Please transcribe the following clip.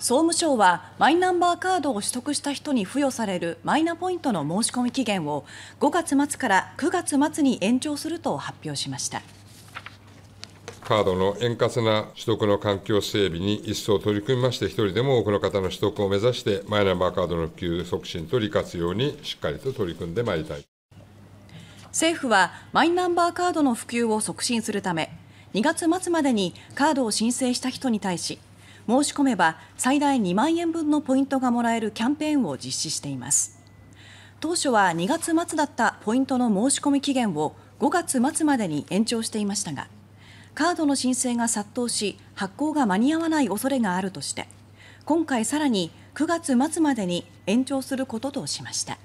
総務省はマイナンバーカードを取得した人に付与されるマイナポイントの申し込み期限を5月末から9月末に延長すると発表しました。カードの円滑な取得の環境整備に一層取り組みまして、一人でも多くの方の取得を目指して、マイナンバーカードの普及促進と利活用にしっかりと取り組んでまいりたい。政府はマイナンバーカードの普及を促進するため、2月末までにカードを申請した人に対し、申し込めば最大2万円分のポイントがもらえるキャンペーンを実施しています当初は2月末だったポイントの申し込み期限を5月末までに延長していましたがカードの申請が殺到し発行が間に合わない恐れがあるとして今回さらに9月末までに延長することとしました。